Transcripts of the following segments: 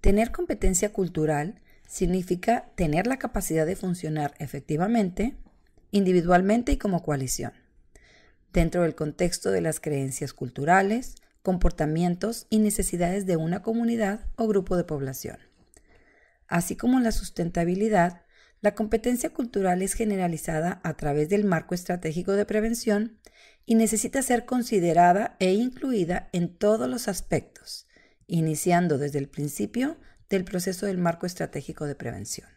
Tener competencia cultural significa tener la capacidad de funcionar efectivamente, individualmente y como coalición, dentro del contexto de las creencias culturales, comportamientos y necesidades de una comunidad o grupo de población. Así como la sustentabilidad, la competencia cultural es generalizada a través del marco estratégico de prevención y necesita ser considerada e incluida en todos los aspectos, iniciando desde el principio del proceso del marco estratégico de prevención.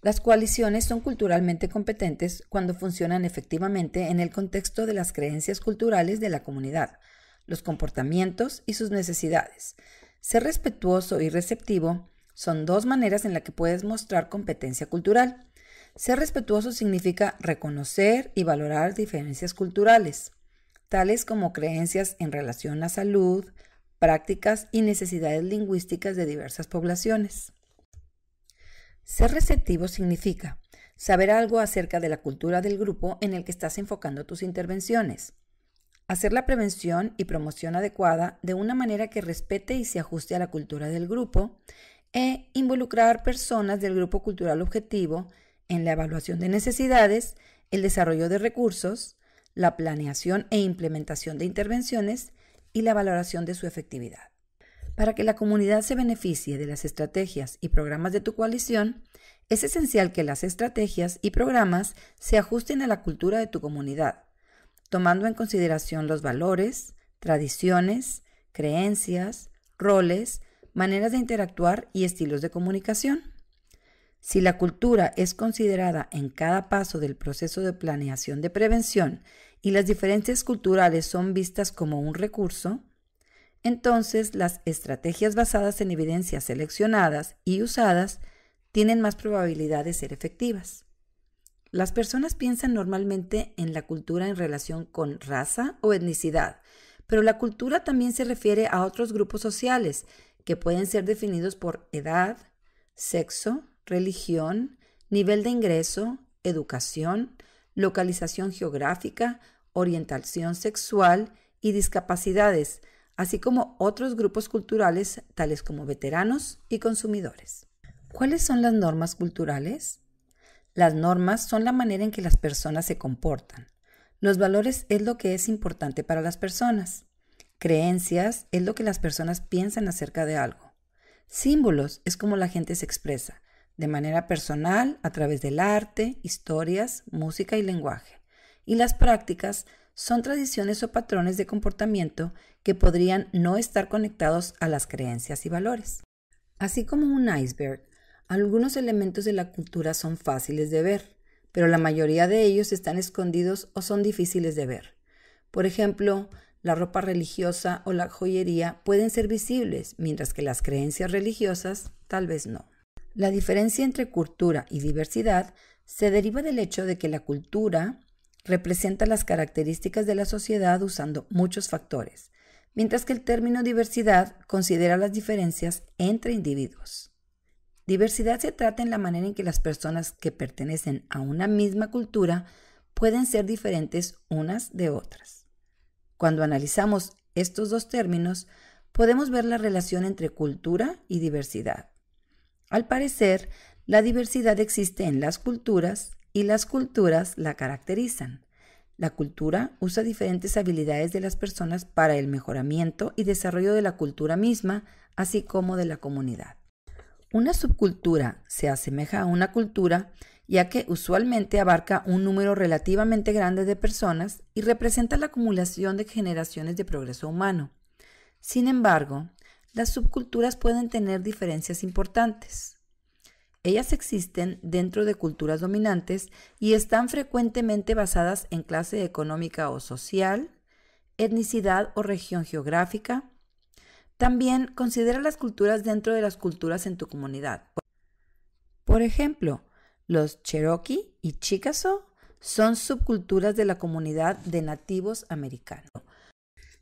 Las coaliciones son culturalmente competentes cuando funcionan efectivamente en el contexto de las creencias culturales de la comunidad, los comportamientos y sus necesidades. Ser respetuoso y receptivo son dos maneras en las que puedes mostrar competencia cultural. Ser respetuoso significa reconocer y valorar diferencias culturales, tales como creencias en relación a salud, prácticas y necesidades lingüísticas de diversas poblaciones. Ser receptivo significa saber algo acerca de la cultura del grupo en el que estás enfocando tus intervenciones, hacer la prevención y promoción adecuada de una manera que respete y se ajuste a la cultura del grupo, e involucrar personas del grupo cultural objetivo en la evaluación de necesidades, el desarrollo de recursos, la planeación e implementación de intervenciones y la valoración de su efectividad. Para que la comunidad se beneficie de las estrategias y programas de tu coalición, es esencial que las estrategias y programas se ajusten a la cultura de tu comunidad, tomando en consideración los valores, tradiciones, creencias, roles, maneras de interactuar y estilos de comunicación. Si la cultura es considerada en cada paso del proceso de planeación de prevención y las diferencias culturales son vistas como un recurso, entonces las estrategias basadas en evidencias seleccionadas y usadas tienen más probabilidad de ser efectivas. Las personas piensan normalmente en la cultura en relación con raza o etnicidad, pero la cultura también se refiere a otros grupos sociales que pueden ser definidos por edad, sexo, religión, nivel de ingreso, educación, localización geográfica, orientación sexual y discapacidades, así como otros grupos culturales tales como veteranos y consumidores. ¿Cuáles son las normas culturales? Las normas son la manera en que las personas se comportan. Los valores es lo que es importante para las personas. Creencias es lo que las personas piensan acerca de algo. Símbolos es como la gente se expresa de manera personal a través del arte, historias, música y lenguaje. Y las prácticas son tradiciones o patrones de comportamiento que podrían no estar conectados a las creencias y valores. Así como un iceberg, algunos elementos de la cultura son fáciles de ver, pero la mayoría de ellos están escondidos o son difíciles de ver. Por ejemplo, la ropa religiosa o la joyería pueden ser visibles, mientras que las creencias religiosas tal vez no. La diferencia entre cultura y diversidad se deriva del hecho de que la cultura representa las características de la sociedad usando muchos factores, mientras que el término diversidad considera las diferencias entre individuos. Diversidad se trata en la manera en que las personas que pertenecen a una misma cultura pueden ser diferentes unas de otras. Cuando analizamos estos dos términos, podemos ver la relación entre cultura y diversidad. Al parecer, la diversidad existe en las culturas y las culturas la caracterizan. La cultura usa diferentes habilidades de las personas para el mejoramiento y desarrollo de la cultura misma, así como de la comunidad. Una subcultura se asemeja a una cultura ya que usualmente abarca un número relativamente grande de personas y representa la acumulación de generaciones de progreso humano. Sin embargo, las subculturas pueden tener diferencias importantes. Ellas existen dentro de culturas dominantes y están frecuentemente basadas en clase económica o social, etnicidad o región geográfica. También considera las culturas dentro de las culturas en tu comunidad. Por ejemplo, los Cherokee y Chickasaw son subculturas de la comunidad de nativos americanos.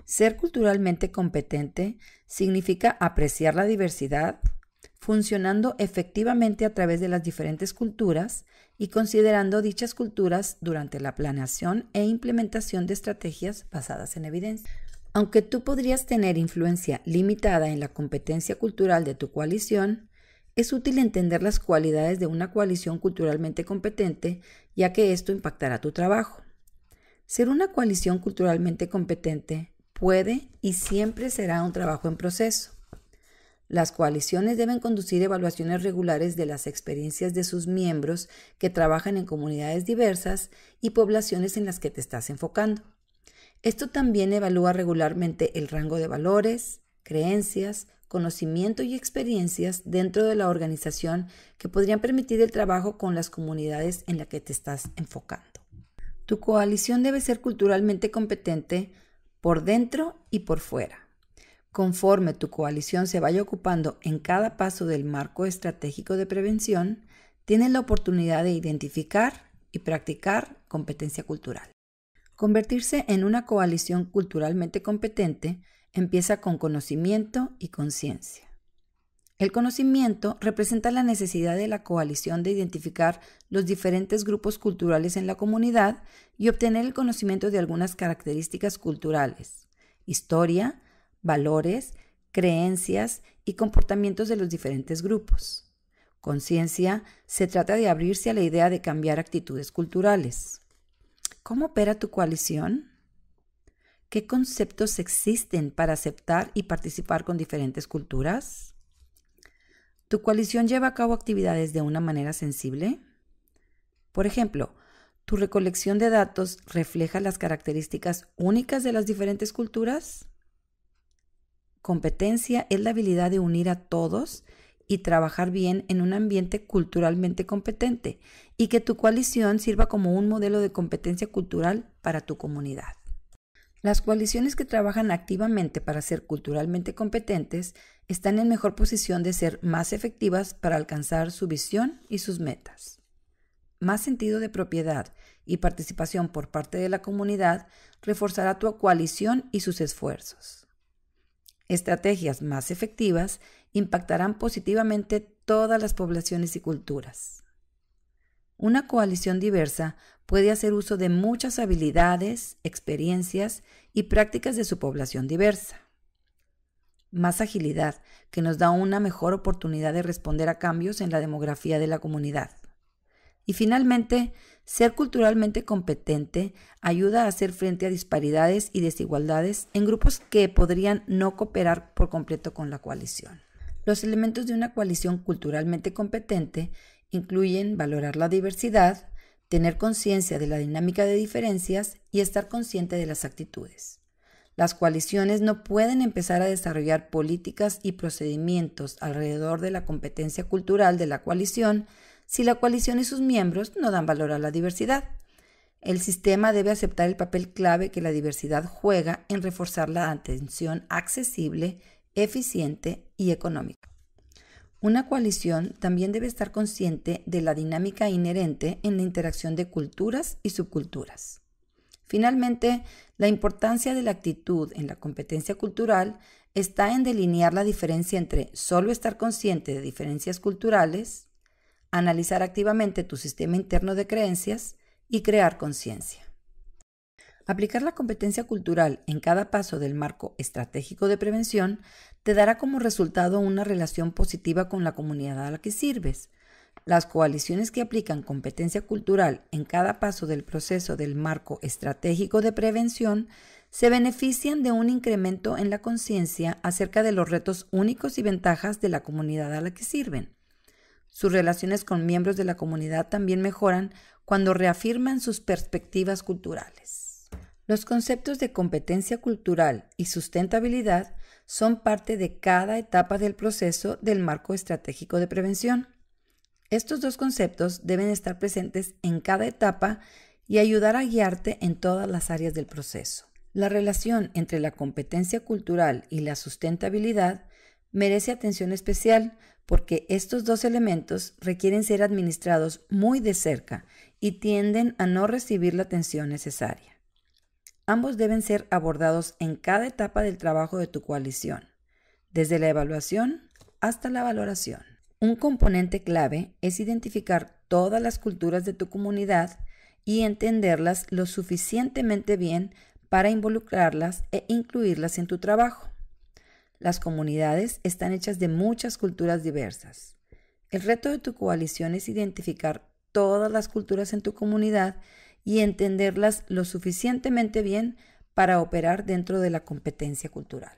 Ser culturalmente competente significa apreciar la diversidad, funcionando efectivamente a través de las diferentes culturas y considerando dichas culturas durante la planeación e implementación de estrategias basadas en evidencia. Aunque tú podrías tener influencia limitada en la competencia cultural de tu coalición, es útil entender las cualidades de una coalición culturalmente competente, ya que esto impactará tu trabajo. Ser una coalición culturalmente competente puede y siempre será un trabajo en proceso. Las coaliciones deben conducir evaluaciones regulares de las experiencias de sus miembros que trabajan en comunidades diversas y poblaciones en las que te estás enfocando. Esto también evalúa regularmente el rango de valores, creencias, conocimiento y experiencias dentro de la organización que podrían permitir el trabajo con las comunidades en las que te estás enfocando. Tu coalición debe ser culturalmente competente por dentro y por fuera. Conforme tu coalición se vaya ocupando en cada paso del marco estratégico de prevención, tienes la oportunidad de identificar y practicar competencia cultural. Convertirse en una coalición culturalmente competente empieza con conocimiento y conciencia. El conocimiento representa la necesidad de la coalición de identificar los diferentes grupos culturales en la comunidad y obtener el conocimiento de algunas características culturales, historia, valores, creencias y comportamientos de los diferentes grupos. Conciencia se trata de abrirse a la idea de cambiar actitudes culturales. ¿Cómo opera tu coalición? ¿Qué conceptos existen para aceptar y participar con diferentes culturas? ¿Tu coalición lleva a cabo actividades de una manera sensible? Por ejemplo, ¿tu recolección de datos refleja las características únicas de las diferentes culturas? Competencia es la habilidad de unir a todos y trabajar bien en un ambiente culturalmente competente y que tu coalición sirva como un modelo de competencia cultural para tu comunidad. Las coaliciones que trabajan activamente para ser culturalmente competentes están en mejor posición de ser más efectivas para alcanzar su visión y sus metas. Más sentido de propiedad y participación por parte de la comunidad reforzará tu coalición y sus esfuerzos. Estrategias más efectivas impactarán positivamente todas las poblaciones y culturas. Una coalición diversa puede hacer uso de muchas habilidades, experiencias y prácticas de su población diversa. Más agilidad, que nos da una mejor oportunidad de responder a cambios en la demografía de la comunidad. Y finalmente, ser culturalmente competente ayuda a hacer frente a disparidades y desigualdades en grupos que podrían no cooperar por completo con la coalición. Los elementos de una coalición culturalmente competente Incluyen valorar la diversidad, tener conciencia de la dinámica de diferencias y estar consciente de las actitudes. Las coaliciones no pueden empezar a desarrollar políticas y procedimientos alrededor de la competencia cultural de la coalición si la coalición y sus miembros no dan valor a la diversidad. El sistema debe aceptar el papel clave que la diversidad juega en reforzar la atención accesible, eficiente y económica. Una coalición también debe estar consciente de la dinámica inherente en la interacción de culturas y subculturas. Finalmente, la importancia de la actitud en la competencia cultural está en delinear la diferencia entre solo estar consciente de diferencias culturales, analizar activamente tu sistema interno de creencias y crear conciencia. Aplicar la competencia cultural en cada paso del marco estratégico de prevención te dará como resultado una relación positiva con la comunidad a la que sirves. Las coaliciones que aplican competencia cultural en cada paso del proceso del marco estratégico de prevención se benefician de un incremento en la conciencia acerca de los retos únicos y ventajas de la comunidad a la que sirven. Sus relaciones con miembros de la comunidad también mejoran cuando reafirman sus perspectivas culturales. Los conceptos de competencia cultural y sustentabilidad son parte de cada etapa del proceso del marco estratégico de prevención. Estos dos conceptos deben estar presentes en cada etapa y ayudar a guiarte en todas las áreas del proceso. La relación entre la competencia cultural y la sustentabilidad merece atención especial porque estos dos elementos requieren ser administrados muy de cerca y tienden a no recibir la atención necesaria. Ambos deben ser abordados en cada etapa del trabajo de tu coalición, desde la evaluación hasta la valoración. Un componente clave es identificar todas las culturas de tu comunidad y entenderlas lo suficientemente bien para involucrarlas e incluirlas en tu trabajo. Las comunidades están hechas de muchas culturas diversas. El reto de tu coalición es identificar todas las culturas en tu comunidad y entenderlas lo suficientemente bien para operar dentro de la competencia cultural.